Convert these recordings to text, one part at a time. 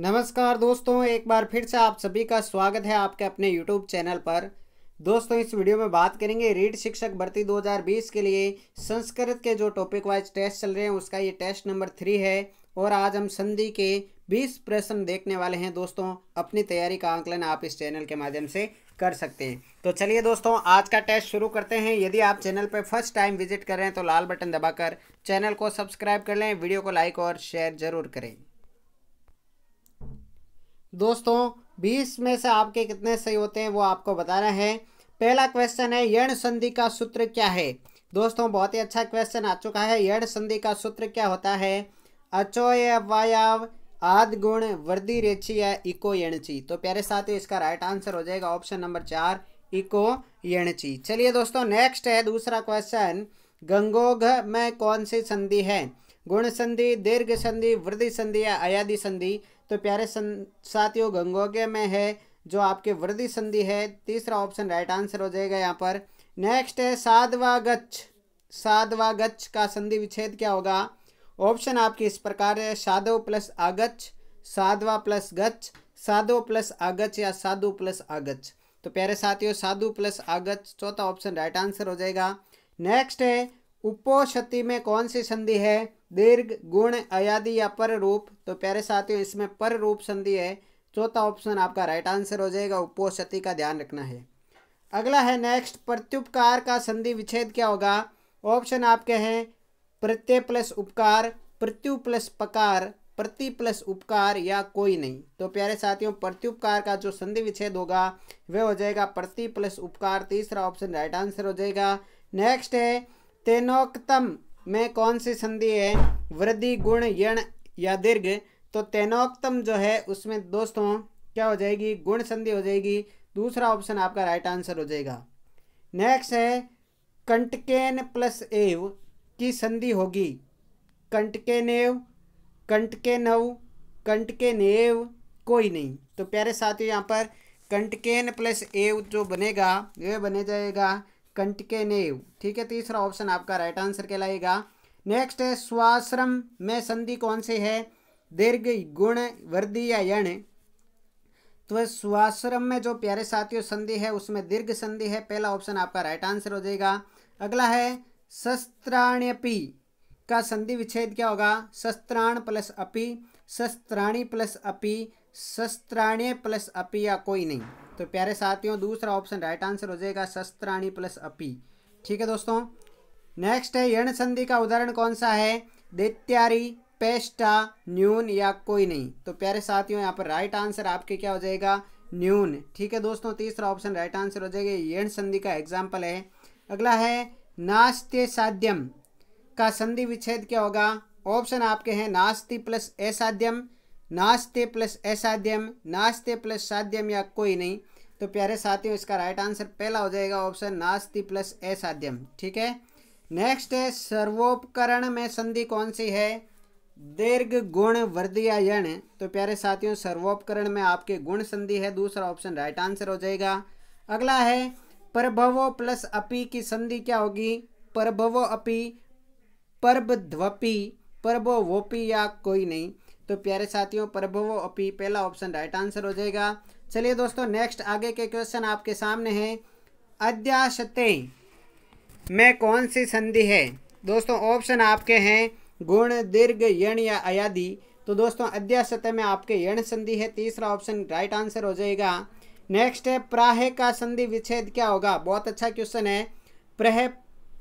नमस्कार दोस्तों एक बार फिर से आप सभी का स्वागत है आपके अपने यूट्यूब चैनल पर दोस्तों इस वीडियो में बात करेंगे रीड शिक्षक भर्ती 2020 के लिए संस्कृत के जो टॉपिक वाइज टेस्ट चल रहे हैं उसका ये टेस्ट नंबर थ्री है और आज हम संधि के 20 प्रश्न देखने वाले हैं दोस्तों अपनी तैयारी का आंकलन आप इस चैनल के माध्यम से कर सकते हैं तो चलिए दोस्तों आज का टेस्ट शुरू करते हैं यदि आप चैनल पर फर्स्ट टाइम विजिट कर रहे हैं तो लाल बटन दबाकर चैनल को सब्सक्राइब कर लें वीडियो को लाइक और शेयर जरूर करें दोस्तों बीस में से आपके कितने सही होते हैं वो आपको बताना है पहला क्वेश्चन है यण संधि का सूत्र क्या है दोस्तों बहुत ही अच्छा क्वेश्चन आ चुका है यण संधि का सूत्र क्या होता है अचोय वायाव आद गुण वृद्धि रेची या इको यणची तो प्यारे साथियों इसका राइट आंसर हो जाएगा ऑप्शन नंबर चार इको यणची चलिए दोस्तों नेक्स्ट है दूसरा क्वेश्चन गंगोघ में कौन सी संधि है गुण संधि दीर्घ संधि वृद्धि संधि या अयादि संधि तो प्यारे साथियों गंगोगे में है जो आपके वृद्धि संधि है तीसरा ऑप्शन राइट आंसर हो जाएगा यहाँ पर नेक्स्ट है साधवा गच्छ साधवा गच्छ का संधि विच्छेद क्या होगा ऑप्शन आपके इस प्रकार है साधव प्लस आगच्छ साधवा प्लस गच्छ साधो प्लस आगच्छ या साधु प्लस आगच्छ तो प्यारे साथियों साधु प्लस आगच्छ चौथा ऑप्शन राइट आंसर हो जाएगा नेक्स्ट है उपोषति में कौन सी संधि है दीर्घ गुण अयादि या पर रूप तो प्यारे साथियों इसमें पर रूप संधि है चौथा ऑप्शन आपका राइट आंसर हो जाएगा उपोषति का ध्यान रखना है अगला है नेक्स्ट प्रत्युपकार का संधि विच्छेद क्या होगा ऑप्शन आपके हैं प्रत्यय प्लस उपकार प्रत्यु प्लस पकार प्रति प्लस उपकार या कोई नहीं तो प्यारे साथियों प्रत्युपकार का जो संधि विच्छेद होगा वह हो जाएगा प्रति प्लस उपकार तीसरा ऑप्शन राइट आंसर हो जाएगा नेक्स्ट है तेनोक्तम में कौन सी संधि है वृद्धि गुण यण या दीर्घ तो तेनोक्तम जो है उसमें दोस्तों क्या हो जाएगी गुण संधि हो जाएगी दूसरा ऑप्शन आपका राइट आंसर हो जाएगा नेक्स्ट है कंटकेन प्लस एव की संधि होगी कंटकेनेव कंटकेनव कंटकेनेव कोई नहीं तो प्यारे साथियों यहाँ पर कंटकेन प्लस एव जो बनेगा वह बने जाएगा नेव ठीक है तीसरा ऑप्शन आपका राइट आंसर कहलाएगा नेक्स्ट है स्वाश्रम में संधि कौन सी है दीर्घ गुण वर्दी या यण तो स्वाश्रम में जो प्यारे साथियों संधि है उसमें दीर्घ संधि है पहला ऑप्शन आपका राइट आंसर हो जाएगा अगला है शस्त्राण्यपि का संधि विच्छेद क्या होगा शस्त्राण प्लस अपि शस्त्राणी प्लस अपि शस्त्राण्य प्लस अपि या कोई नहीं तो प्यारे साथियों दूसरा ऑप्शन राइट आंसर हो जाएगा शस्त्राणी प्लस अपी ठीक है दोस्तों नेक्स्ट है यण संधि का उदाहरण कौन सा है दैत्यारी पेस्टा न्यून या कोई नहीं तो प्यारे साथियों यहाँ पर राइट आंसर आपके क्या हो जाएगा न्यून ठीक है दोस्तों तीसरा ऑप्शन राइट आंसर हो जाएगा यण संधि का एग्जाम्पल है अगला है नास्ते साध्यम का संधि विच्छेद क्या होगा ऑप्शन आपके हैं नास्ति प्लस असाध्यम नाश्ते प्लस असाध्यम नाश्ते प्लस साध्यम या कोई नहीं तो प्यारे साथियों इसका राइट आंसर पहला हो जाएगा ऑप्शन नास्ती प्लस असाध्यम ठीक है नेक्स्ट है सर्वोपकरण में संधि कौन सी है दीर्घ गुण वर्दियायण तो प्यारे साथियों सर्वोपकरण में आपके गुण संधि है दूसरा ऑप्शन राइट आंसर हो जाएगा अगला है प्रभवो प्लस अपी की संधि क्या होगी प्रभवो अपी परबध्वपी प्रभोवोपी वोपी या कोई नहीं तो प्यारे साथियों प्रभवो अपी पहला ऑप्शन राइट आंसर हो जाएगा चलिए दोस्तों नेक्स्ट आगे के क्वेश्चन आपके सामने हैं अध्याशते में कौन सी संधि है दोस्तों ऑप्शन आपके हैं गुण दीर्घ यण या अयादि तो दोस्तों अध्याशते में आपके यण संधि है तीसरा ऑप्शन राइट आंसर हो जाएगा नेक्स्ट है प्राह का संधि विच्छेद क्या होगा बहुत अच्छा क्वेश्चन है प्रह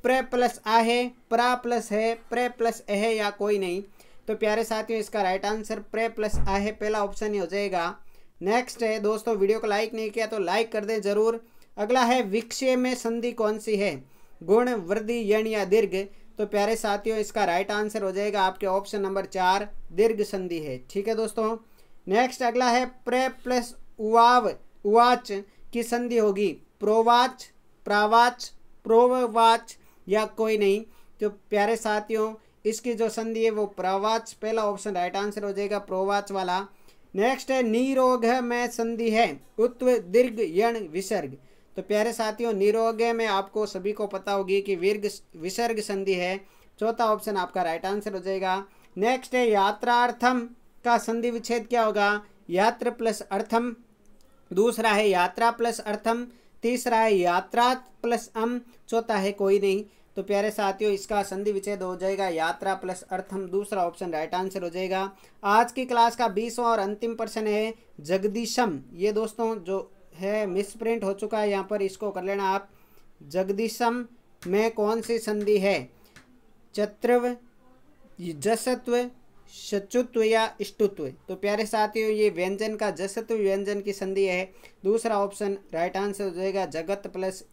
प्र प्लस आहे प्रा प्लस है प्र प्लस ए है या कोई नहीं तो प्यारे साथियों इसका राइट आंसर प्रे प्लस आ है पहला ऑप्शन ही हो जाएगा नेक्स्ट है दोस्तों वीडियो को लाइक नहीं किया तो लाइक कर दें जरूर अगला है विक्षे में संधि कौन सी है गुण वृद्धि यण या दीर्घ तो प्यारे साथियों इसका राइट आंसर हो जाएगा आपके ऑप्शन नंबर चार दीर्घ संधि है ठीक है दोस्तों नेक्स्ट अगला है प्रे प्लस उवाव उवाच की संधि होगी प्रोवाच प्रावाच प्रोवाच या कोई नहीं तो प्यारे साथियों इसकी जो संधि है वो प्रवाच पहला ऑप्शन राइट आंसर हो जाएगा प्रोवाच वाला नेक्स्ट है निरोग में संधि है उत्व दीर्घ यण विसर्ग तो प्यारे साथियों निरोग में आपको सभी को पता होगी कि वीर्ग विसर्ग संधि है चौथा ऑप्शन आपका राइट आंसर हो जाएगा नेक्स्ट है यात्रार्थम का संधि विच्छेद क्या होगा यात्र प्लस अर्थम दूसरा है यात्रा प्लस अर्थम तीसरा है यात्रा प्लस अम चौथा है कोई नहीं तो प्यारे साथियों इसका संधि विच्छेद हो जाएगा यात्रा प्लस अर्थम दूसरा ऑप्शन राइट आंसर हो जाएगा आज की क्लास का बीसवा और अंतिम प्रश्न है जगदीशम ये दोस्तों जो है मिस प्रिंट हो चुका है यहाँ पर इसको कर लेना आप जगदीशम में कौन सी संधि है चत्रव जसत्व सचुत्व या इष्टुत्व तो प्यारे साथियों ये व्यंजन का जसत्व व्यंजन की संधि है दूसरा ऑप्शन राइट आंसर हो जाएगा जगत प्लस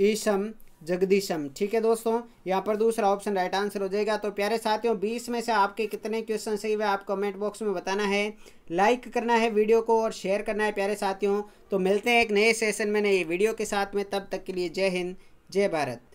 ईशम जगदीशम ठीक है दोस्तों यहाँ पर दूसरा ऑप्शन राइट आंसर हो जाएगा तो प्यारे साथियों बीस में से आपके कितने क्वेश्चन सही हुए आप कमेंट बॉक्स में बताना है लाइक करना है वीडियो को और शेयर करना है प्यारे साथियों तो मिलते हैं एक नए सेशन में नए वीडियो के साथ में तब तक के लिए जय हिंद जय भारत